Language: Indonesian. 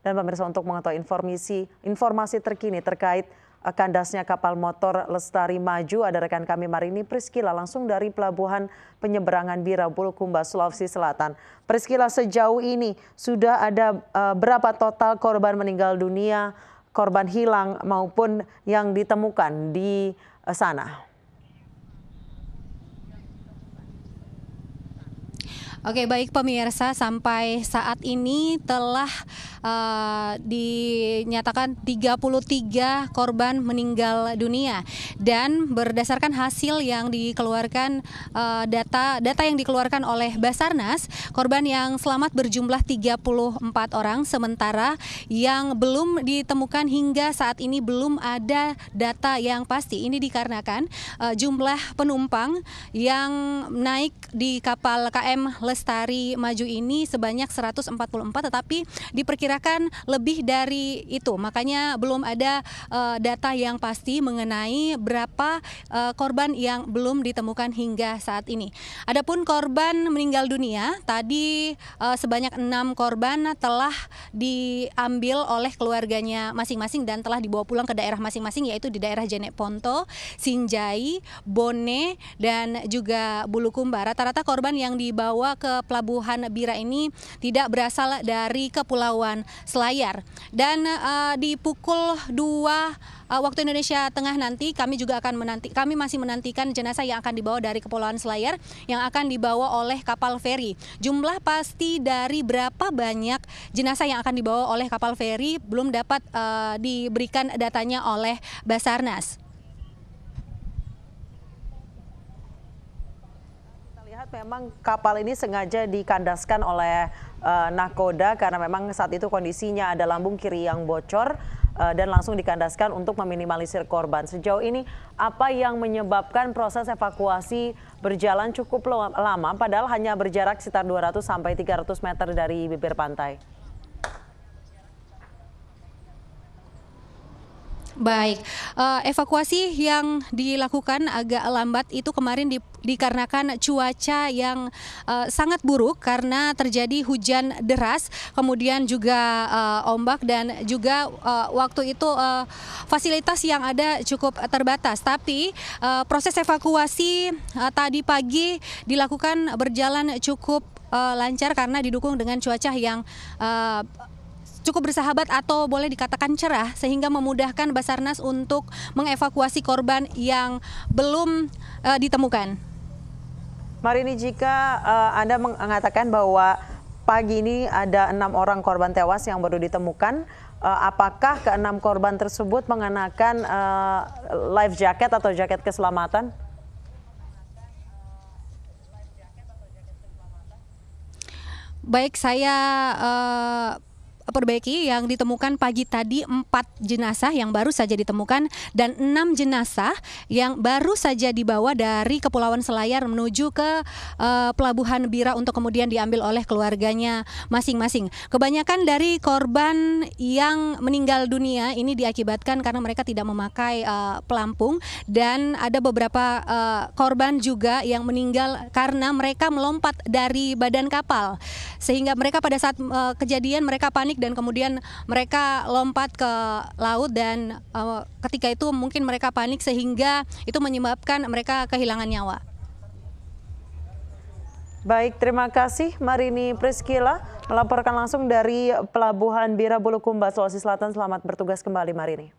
Dan pemirsa untuk mengetahui informasi, informasi terkini terkait eh, kandasnya kapal motor Lestari Maju. Ada rekan kami Marini Priskila langsung dari pelabuhan penyeberangan Bira Bulukumba, Sulawesi Selatan. Priskila sejauh ini sudah ada uh, berapa total korban meninggal dunia, korban hilang maupun yang ditemukan di uh, sana? Oke, baik pemirsa, sampai saat ini telah Eh, dinyatakan 33 korban meninggal dunia dan berdasarkan hasil yang dikeluarkan eh, data data yang dikeluarkan oleh Basarnas korban yang selamat berjumlah 34 orang sementara yang belum ditemukan hingga saat ini belum ada data yang pasti ini dikarenakan eh, jumlah penumpang yang naik di kapal KM Lestari Maju ini sebanyak 144 tetapi diperkirakan diperkirakan lebih dari itu. Makanya belum ada uh, data yang pasti mengenai berapa uh, korban yang belum ditemukan hingga saat ini. Adapun korban meninggal dunia tadi uh, sebanyak enam korban telah diambil oleh keluarganya masing-masing dan telah dibawa pulang ke daerah masing-masing yaitu di daerah Jenek Ponto, Sinjai, Bone dan juga Bulukumba. Rata-rata korban yang dibawa ke pelabuhan Bira ini tidak berasal dari kepulauan Selayar. Dan uh, di pukul 2 uh, eh, waktu Indonesia Tengah nanti kami juga akan menanti kami masih menantikan jenazah yang akan dibawa dari Kepulauan Selayar yang akan dibawa oleh kapal feri. Jumlah pasti dari berapa banyak jenazah yang akan dibawa oleh kapal feri belum dapat uh, diberikan datanya oleh Basarnas. melihat memang kapal ini sengaja dikandaskan oleh uh, nakoda karena memang saat itu kondisinya ada lambung kiri yang bocor uh, dan langsung dikandaskan untuk meminimalisir korban. Sejauh ini apa yang menyebabkan proses evakuasi berjalan cukup lama padahal hanya berjarak sekitar 200 sampai 300 meter dari bibir pantai? Baik, uh, evakuasi yang dilakukan agak lambat itu kemarin di, dikarenakan cuaca yang uh, sangat buruk karena terjadi hujan deras, kemudian juga uh, ombak dan juga uh, waktu itu uh, fasilitas yang ada cukup terbatas. Tapi uh, proses evakuasi uh, tadi pagi dilakukan berjalan cukup uh, lancar karena didukung dengan cuaca yang uh, cukup bersahabat atau boleh dikatakan cerah sehingga memudahkan Basarnas untuk mengevakuasi korban yang belum uh, ditemukan. Marini, jika uh, Anda mengatakan bahwa pagi ini ada enam orang korban tewas yang baru ditemukan, uh, apakah keenam korban tersebut mengenakan uh, life jacket atau jaket keselamatan? Baik, saya uh, perbaiki yang ditemukan pagi tadi empat jenazah yang baru saja ditemukan dan enam jenazah yang baru saja dibawa dari Kepulauan Selayar menuju ke uh, pelabuhan Bira untuk kemudian diambil oleh keluarganya masing-masing. Kebanyakan dari korban yang meninggal dunia ini diakibatkan karena mereka tidak memakai uh, pelampung dan ada beberapa uh, korban juga yang meninggal karena mereka melompat dari badan kapal sehingga mereka pada saat uh, kejadian mereka panik dan kemudian mereka lompat ke laut dan uh, ketika itu mungkin mereka panik sehingga itu menyebabkan mereka kehilangan nyawa. Baik, terima kasih Marini Priskila melaporkan langsung dari Pelabuhan Bira Bulukumba, Sulawesi Selatan. Selamat bertugas kembali Marini.